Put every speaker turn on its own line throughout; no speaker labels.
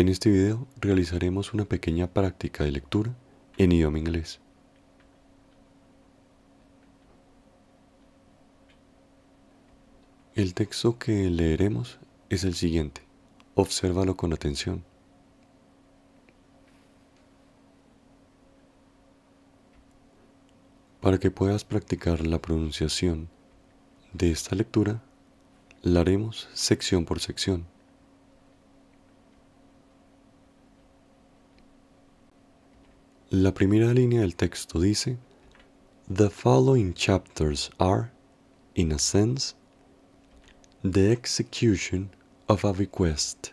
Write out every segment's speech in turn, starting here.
En este video realizaremos una pequeña práctica de lectura en idioma inglés. El texto que leeremos es el siguiente. Obsérvalo con atención. Para que puedas practicar la pronunciación de esta lectura, la haremos sección por sección. La primera línea del texto dice, The following chapters are, in a sense, the execution of a request.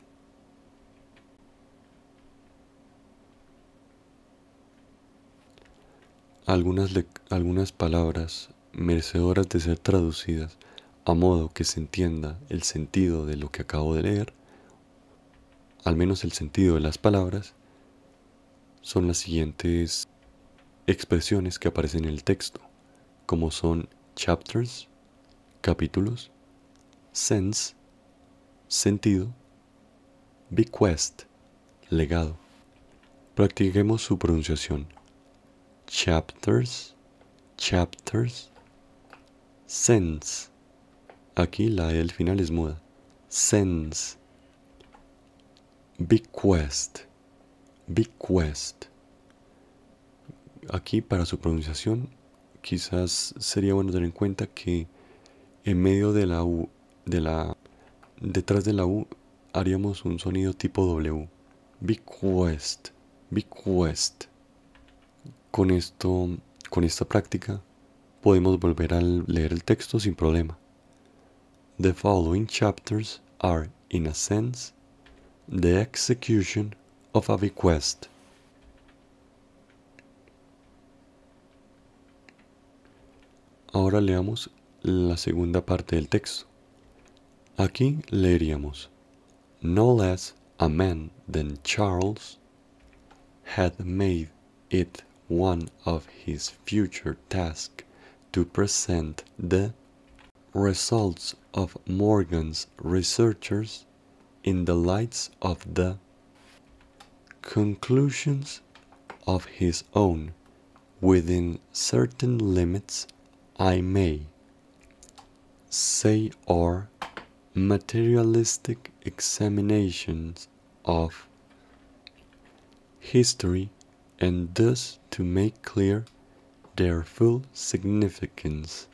Algunas, palabras merecedoras de ser traducidas a modo que se entienda el sentido de lo que acabo de leer, al menos el sentido de las palabras, son las siguientes expresiones que aparecen en el texto, como son chapters, capítulos, sense, sentido, bequest, legado. Practiquemos su pronunciación. Chapters, chapters, sense. Aquí la E al final es muda. Sense. Bequest. Big Aquí para su pronunciación quizás sería bueno tener en cuenta que en medio de la U, de la, detrás de la U haríamos un sonido tipo W. Big Quest, Con esto, con esta práctica, podemos volver a leer el texto sin problema. The following chapters are, in a sense, the execution of a request. Ahora leamos la segunda parte del texto. Aquí leeríamos, No less a man than Charles had made it one of his future tasks to present the results of Morgan's researches in the lights of the conclusions of his own within certain limits I may say or materialistic examinations of history and thus to make clear their full significance.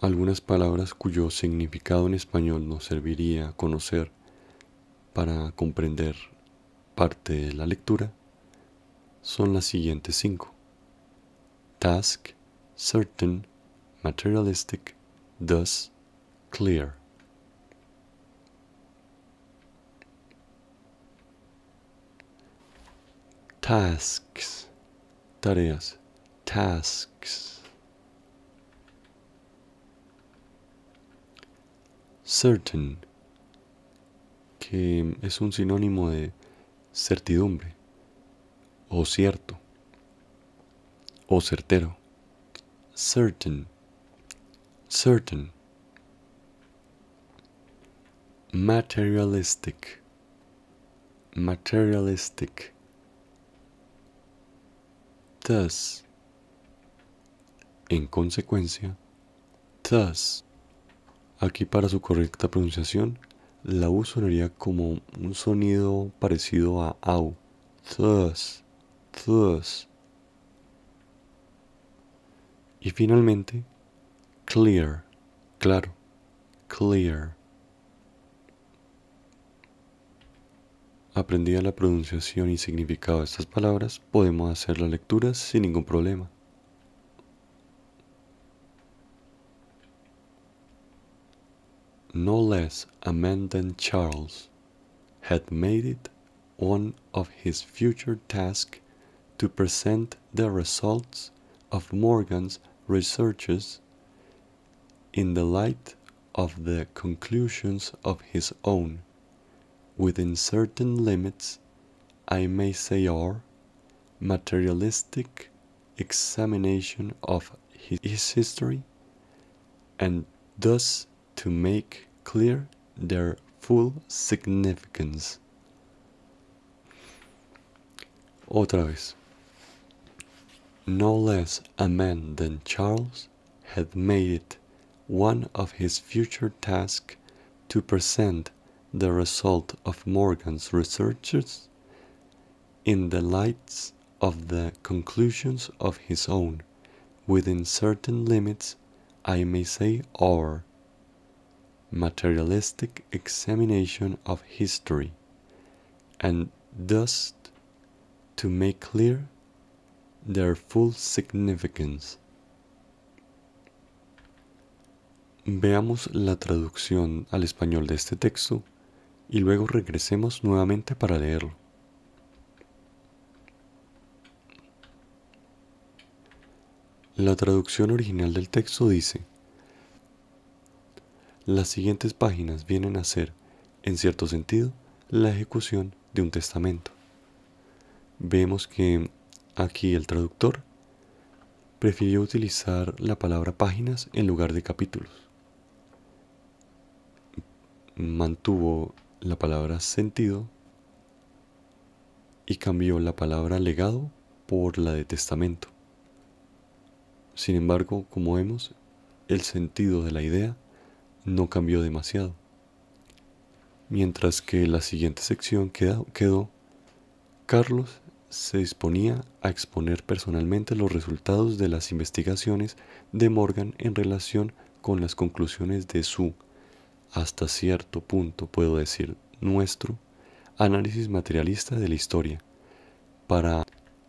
algunas palabras cuyo significado en español nos serviría conocer para comprender parte de la lectura son las siguientes cinco. Task, certain, materialistic, thus, clear. Tasks, tareas, tasks. certain, que es un sinónimo de certidumbre, o cierto, o certero. Certain, certain. Materialistic, materialistic. Thus, en consecuencia, thus Aquí para su correcta pronunciación, la U sonaría como un sonido parecido a AU. Thus, thus. Y finalmente, clear, claro, clear. Aprendida la pronunciación y significado de estas palabras, podemos hacer la lectura sin ningún problema. no less a man than Charles, had made it one of his future tasks to present the results of Morgan's researches in the light of the conclusions of his own, within certain limits, I may say, or materialistic examination of his history, and thus to make clear their full significance. Otra vez. No less a man than Charles had made it one of his future tasks to present the result of Morgan's researches in the lights of the conclusions of his own, within certain limits, I may say, or materialistic examination of history, and thus to make clear their full significance. Veamos la traducción al español de este texto y luego regresemos nuevamente para leerlo. La traducción original del texto dice, las siguientes páginas vienen a ser, en cierto sentido, la ejecución de un testamento. Vemos que aquí el traductor prefirió utilizar la palabra páginas en lugar de capítulos. Mantuvo la palabra sentido y cambió la palabra legado por la de testamento. Sin embargo, como vemos, el sentido de la idea no cambió demasiado, mientras que la siguiente sección quedó, Carlos se disponía a exponer personalmente los resultados de las investigaciones de Morgan en relación con las conclusiones de su, hasta cierto punto puedo decir nuestro, análisis materialista de la historia, para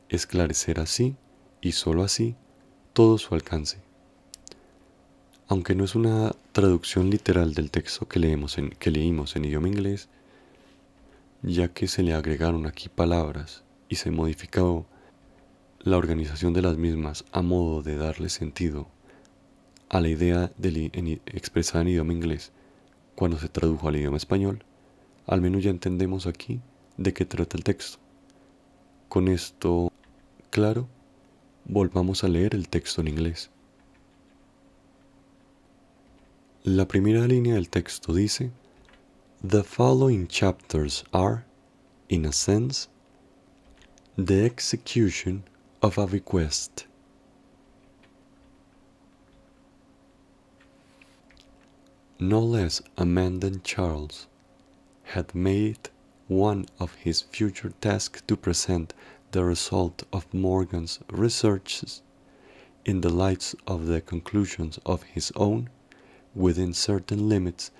esclarecer así y sólo así todo su alcance. Aunque no es una traducción literal del texto que, leemos en, que leímos en idioma inglés, ya que se le agregaron aquí palabras y se modificó la organización de las mismas a modo de darle sentido a la idea expresada en idioma inglés cuando se tradujo al idioma español, al menos ya entendemos aquí de qué trata el texto. Con esto claro, volvamos a leer el texto en inglés. La primera línea del texto dice, The following chapters are, in a sense, the execution of a request. No less a man than Charles had made one of his future tasks to present the result of Morgan's researches in the light of the conclusions of his own within certain limits,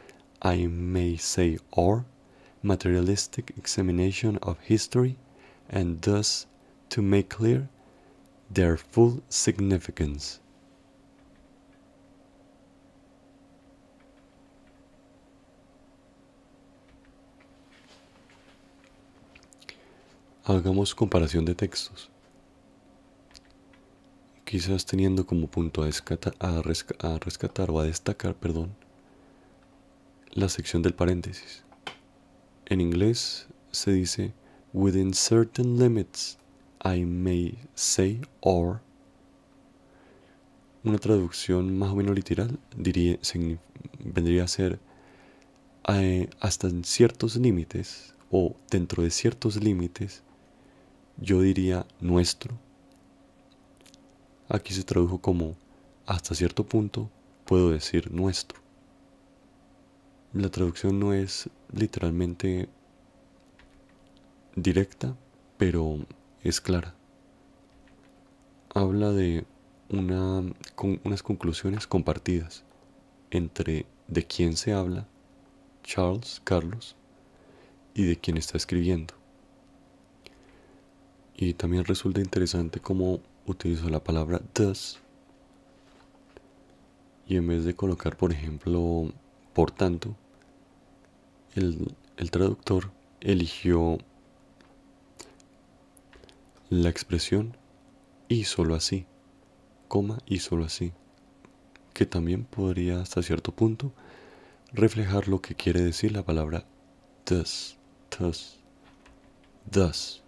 I may say, or materialistic examination of history, and thus to make clear their full significance. Hagamos comparación de textos. quizás teniendo como punto a, rescatar o a destacar, perdón, la sección del paréntesis. En inglés se dice, within certain limits, I may say or. Una traducción más o menos literal vendría a ser, hasta ciertos límites o dentro de ciertos límites, yo diría nuestro Aquí se tradujo como, hasta cierto punto, puedo decir nuestro. La traducción no es literalmente directa, pero es clara. Habla de una, unas conclusiones compartidas entre de quién se habla, Charles, Carlos, y de quién está escribiendo. Y también resulta interesante cómo utilizo la palabra thus y en vez de colocar por ejemplo por tanto el, traductor eligió la expresión y solo así coma y solo así que también podría hasta cierto punto reflejar lo que quiere decir la palabra thus thus thus